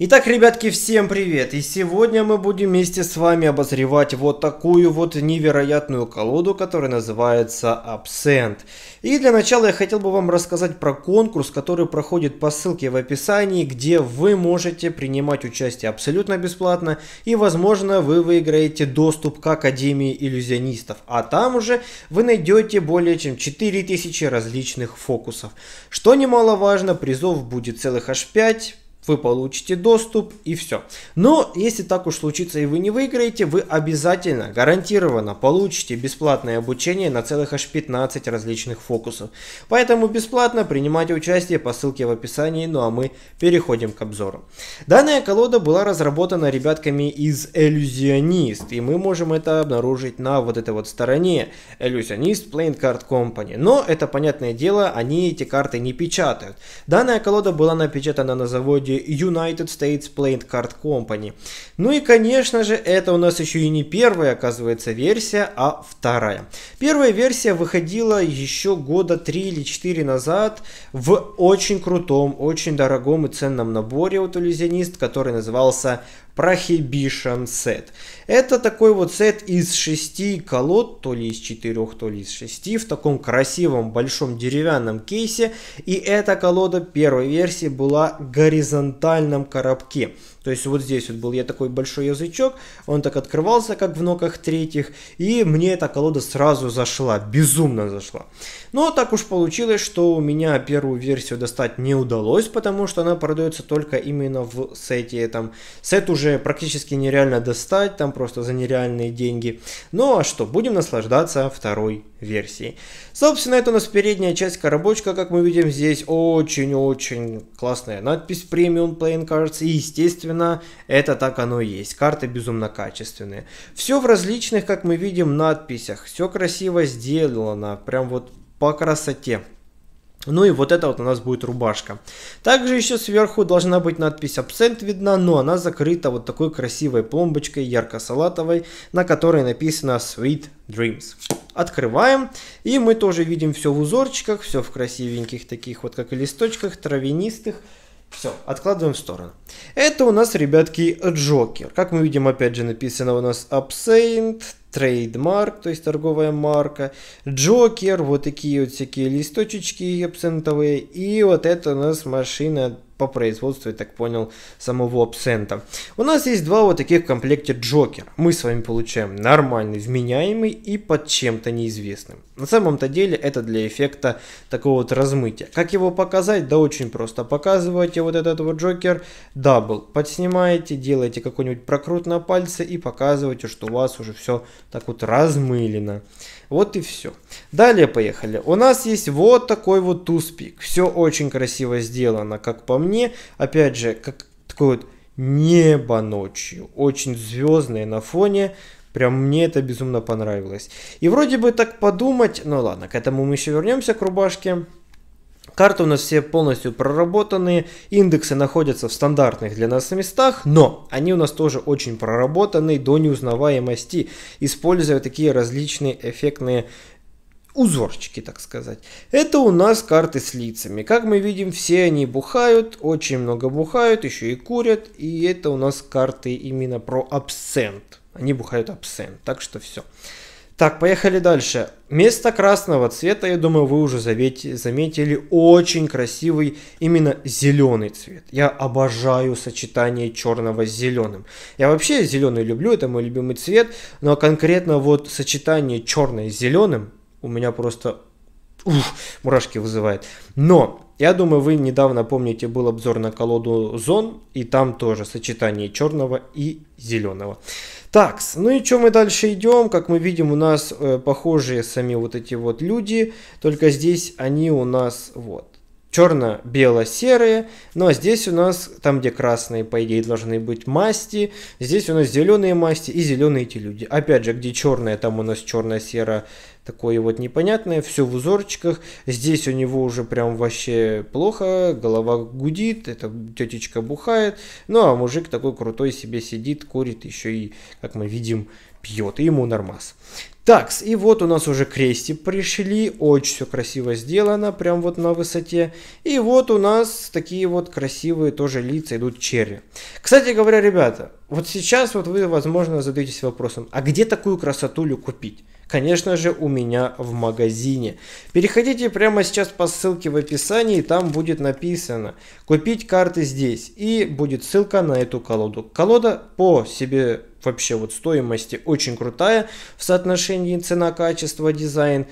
Итак, ребятки, всем привет! И сегодня мы будем вместе с вами обозревать вот такую вот невероятную колоду, которая называется Absent. И для начала я хотел бы вам рассказать про конкурс, который проходит по ссылке в описании, где вы можете принимать участие абсолютно бесплатно и, возможно, вы выиграете доступ к Академии иллюзионистов. А там уже вы найдете более чем 4000 различных фокусов. Что немаловажно, призов будет целых аж 5, вы получите доступ и все. Но если так уж случится и вы не выиграете, вы обязательно, гарантированно получите бесплатное обучение на целых аж 15 различных фокусов. Поэтому бесплатно принимайте участие по ссылке в описании, ну а мы переходим к обзору. Данная колода была разработана ребятками из Иллюзионист, и мы можем это обнаружить на вот этой вот стороне, Иллюзионист Playing Card Company. Но это понятное дело, они эти карты не печатают. Данная колода была напечатана на заводе United States Playing Card Company. Ну и, конечно же, это у нас еще и не первая, оказывается, версия, а вторая. Первая версия выходила еще года 3 или 4 назад в очень крутом, очень дорогом и ценном наборе от иллюзионист, который назывался Prohibition Set. Это такой вот сет из шести колод, то ли из четырех, то ли из шести, в таком красивом большом деревянном кейсе. И эта колода первой версии была в горизонтальном коробке. То есть вот здесь вот был я такой большой язычок, он так открывался, как в ноках третьих, и мне эта колода сразу зашла, безумно зашла. Но так уж получилось, что у меня первую версию достать не удалось, потому что она продается только именно в сете. Там, сет уже практически нереально достать, там просто за нереальные деньги. Ну а что, будем наслаждаться второй версией. Собственно, это у нас передняя часть коробочка, как мы видим здесь, очень-очень классная надпись Premium Playing Cards, и естественно именно это так оно и есть. Карты безумно качественные. Все в различных, как мы видим, надписях. Все красиво сделано. Прям вот по красоте. Ну и вот это вот у нас будет рубашка. Также еще сверху должна быть надпись «Абсент» видна, но она закрыта вот такой красивой пломбочкой ярко-салатовой, на которой написано «Sweet Dreams». Открываем, и мы тоже видим все в узорчиках, все в красивеньких таких вот как листочках, травянистых. Все, откладываем в сторону. Это у нас, ребятки, Джокер. Как мы видим, опять же, написано у нас Absent, трейдмарк, то есть торговая марка, Джокер, вот такие вот всякие листочечки абсентовые, и вот это у нас машина по производству, я так понял, самого абсента. У нас есть два вот таких в комплекте джокер. Мы с вами получаем нормальный, вменяемый и под чем-то неизвестным. На самом-то деле это для эффекта такого вот размытия. Как его показать? Да очень просто. Показываете вот этот вот Джокер, дабл, подснимаете, делаете какой-нибудь прокрут на пальце и показываете, что у вас уже все так вот размылено. Вот и все. Далее поехали. У нас есть вот такой вот туз Все очень красиво сделано, как по мне. Опять же, как такой вот небо ночью. Очень звездное на фоне. Прям мне это безумно понравилось. И вроде бы так подумать, ну ладно, к этому мы еще вернемся, к рубашке. Карты у нас все полностью проработаны, индексы находятся в стандартных для нас местах, но они у нас тоже очень проработаны до неузнаваемости, используя такие различные эффектные узорчики, так сказать. Это у нас карты с лицами. Как мы видим, все они бухают, очень много бухают, еще и курят. И это у нас карты именно про абсент. Они бухают абсент, так что все. Так, поехали дальше. Место красного цвета, я думаю, вы уже заметили, очень красивый именно зеленый цвет. Я обожаю сочетание черного с зеленым. Я вообще зеленый люблю, это мой любимый цвет, но конкретно вот сочетание черное с зеленым у меня просто ух, мурашки вызывает. Но я думаю, вы недавно помните, был обзор на колоду зон, и там тоже сочетание черного и зеленого. Так, ну и что мы дальше идем? Как мы видим, у нас э, похожие сами вот эти вот люди, только здесь они у нас вот черно-бело-серые, ну а здесь у нас, там где красные, по идее, должны быть масти, здесь у нас зеленые масти и зеленые эти люди. Опять же, где черные, там у нас черно-серо такое вот непонятное, все в узорчиках. Здесь у него уже прям вообще плохо, голова гудит, эта тетечка бухает. Ну а мужик такой крутой себе сидит, курит, еще и, как мы видим, пьет, и ему нормас. Так, и вот у нас уже крести пришли, очень все красиво сделано, прям вот на высоте. И вот у нас такие вот красивые тоже лица идут черри. Кстати говоря, ребята, вот сейчас вот вы, возможно, задаетесь вопросом, а где такую красотулю купить? конечно же, у меня в магазине. Переходите прямо сейчас по ссылке в описании, там будет написано «Купить карты здесь» и будет ссылка на эту колоду. Колода по себе вообще вот стоимости очень крутая в соотношении цена-качество, дизайн.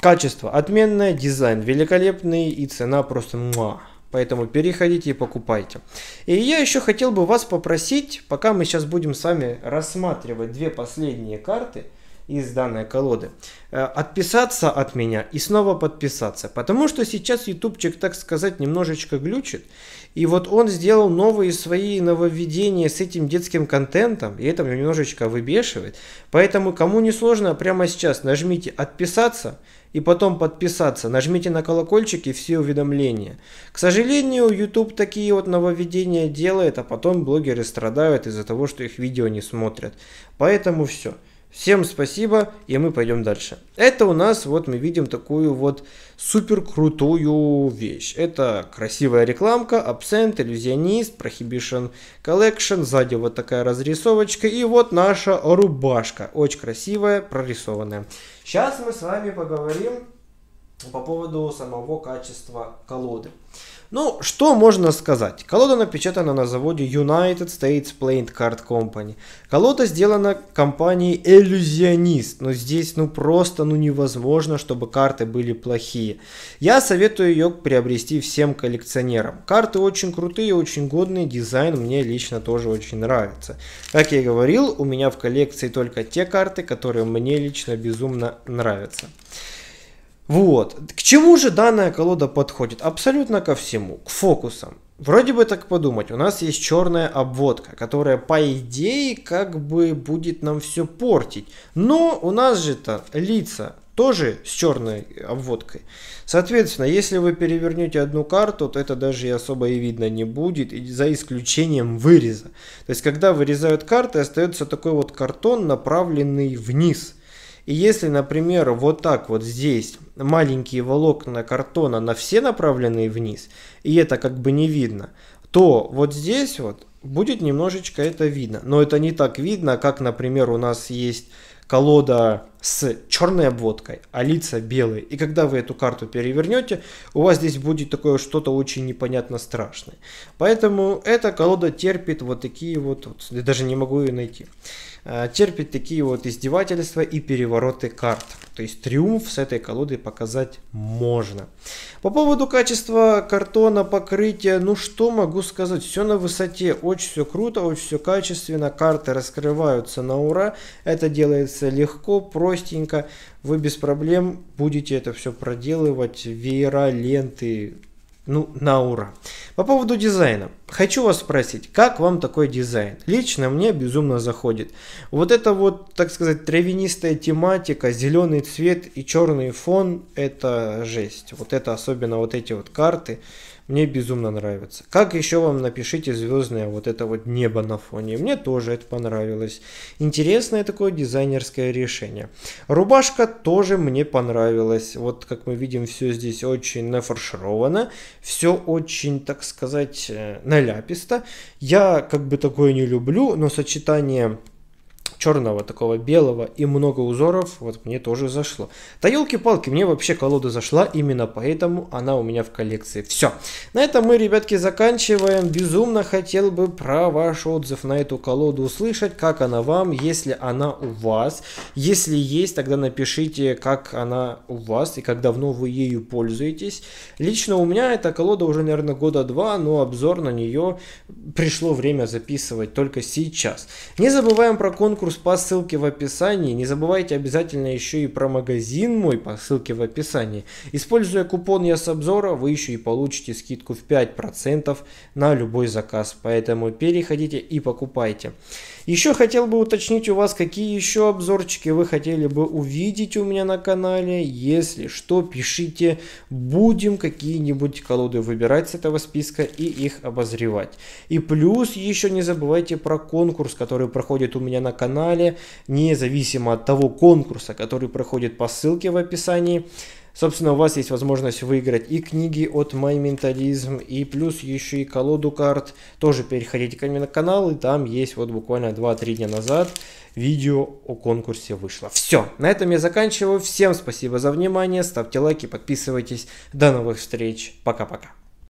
Качество отменное, дизайн великолепный и цена просто муа. Поэтому переходите и покупайте. И я еще хотел бы вас попросить, пока мы сейчас будем с вами рассматривать две последние карты – из данной колоды, э, отписаться от меня и снова подписаться. Потому что сейчас ютубчик, так сказать, немножечко глючит. И вот он сделал новые свои нововведения с этим детским контентом, и это немножечко выбешивает. Поэтому, кому не сложно, прямо сейчас нажмите «Отписаться», и потом подписаться. Нажмите на колокольчик и все уведомления. К сожалению, YouTube такие вот нововведения делает, а потом блогеры страдают из-за того, что их видео не смотрят. Поэтому все. Всем спасибо, и мы пойдем дальше. Это у нас, вот мы видим такую вот супер крутую вещь. Это красивая рекламка, абсент, иллюзионист, прохибишен коллекшн, сзади вот такая разрисовочка, и вот наша рубашка, очень красивая, прорисованная. Сейчас мы с вами поговорим по поводу самого качества колоды. Ну, что можно сказать? Колода напечатана на заводе United States Playing Card Company. Колода сделана компанией Иллюзионист, но здесь ну просто ну невозможно, чтобы карты были плохие. Я советую ее приобрести всем коллекционерам. Карты очень крутые, очень годные, дизайн мне лично тоже очень нравится. Как я и говорил, у меня в коллекции только те карты, которые мне лично безумно нравятся. Вот. К чему же данная колода подходит? Абсолютно ко всему. К фокусам. Вроде бы так подумать, у нас есть черная обводка, которая по идее как бы будет нам все портить. Но у нас же-то лица тоже с черной обводкой. Соответственно, если вы перевернете одну карту, то это даже и особо и видно не будет, за исключением выреза. То есть, когда вырезают карты, остается такой вот картон, направленный вниз – и если, например, вот так вот здесь маленькие волокна картона на все направленные вниз, и это как бы не видно, то вот здесь вот будет немножечко это видно. Но это не так видно, как, например, у нас есть колода с черной обводкой, а лица белые. И когда вы эту карту перевернете, у вас здесь будет такое что-то очень непонятно страшное. Поэтому эта колода терпит вот такие вот, вот я даже не могу ее найти, а, терпит такие вот издевательства и перевороты карт. То есть триумф с этой колоды показать можно. По поводу качества картона, покрытия, ну что могу сказать, все на высоте, очень все круто, очень все качественно, карты раскрываются на ура, это делается легко, просто простенько, вы без проблем будете это все проделывать, веера, ленты, ну, на ура. По поводу дизайна. Хочу вас спросить, как вам такой дизайн? Лично мне безумно заходит. Вот это вот, так сказать, травянистая тематика, зеленый цвет и черный фон, это жесть. Вот это особенно вот эти вот карты. Мне безумно нравится. Как еще вам напишите звездное вот это вот небо на фоне? Мне тоже это понравилось. Интересное такое дизайнерское решение. Рубашка тоже мне понравилась. Вот как мы видим, все здесь очень нафаршировано. Все очень, так сказать, э, наляписто. Я как бы такое не люблю, но сочетание черного, такого белого и много узоров, вот мне тоже зашло. Да елки-палки, мне вообще колода зашла, именно поэтому она у меня в коллекции. Все. На этом мы, ребятки, заканчиваем. Безумно хотел бы про ваш отзыв на эту колоду услышать, как она вам, если она у вас. Если есть, тогда напишите, как она у вас и как давно вы ею пользуетесь. Лично у меня эта колода уже, наверное, года два, но обзор на нее пришло время записывать только сейчас. Не забываем про конкурс конкурс по ссылке в описании. Не забывайте обязательно еще и про магазин мой по ссылке в описании. Используя купон я с обзора, вы еще и получите скидку в 5% на любой заказ. Поэтому переходите и покупайте. Еще хотел бы уточнить у вас, какие еще обзорчики вы хотели бы увидеть у меня на канале. Если что, пишите. Будем какие-нибудь колоды выбирать с этого списка и их обозревать. И плюс еще не забывайте про конкурс, который проходит у меня на канале. Независимо от того конкурса, который проходит по ссылке в описании. Собственно, у вас есть возможность выиграть и книги от My Mentalism, и плюс еще и колоду карт. Тоже переходите ко мне на канал, и там есть вот буквально 2-3 дня назад видео о конкурсе вышло. Все, на этом я заканчиваю. Всем спасибо за внимание, ставьте лайки, подписывайтесь. До новых встреч, пока-пока.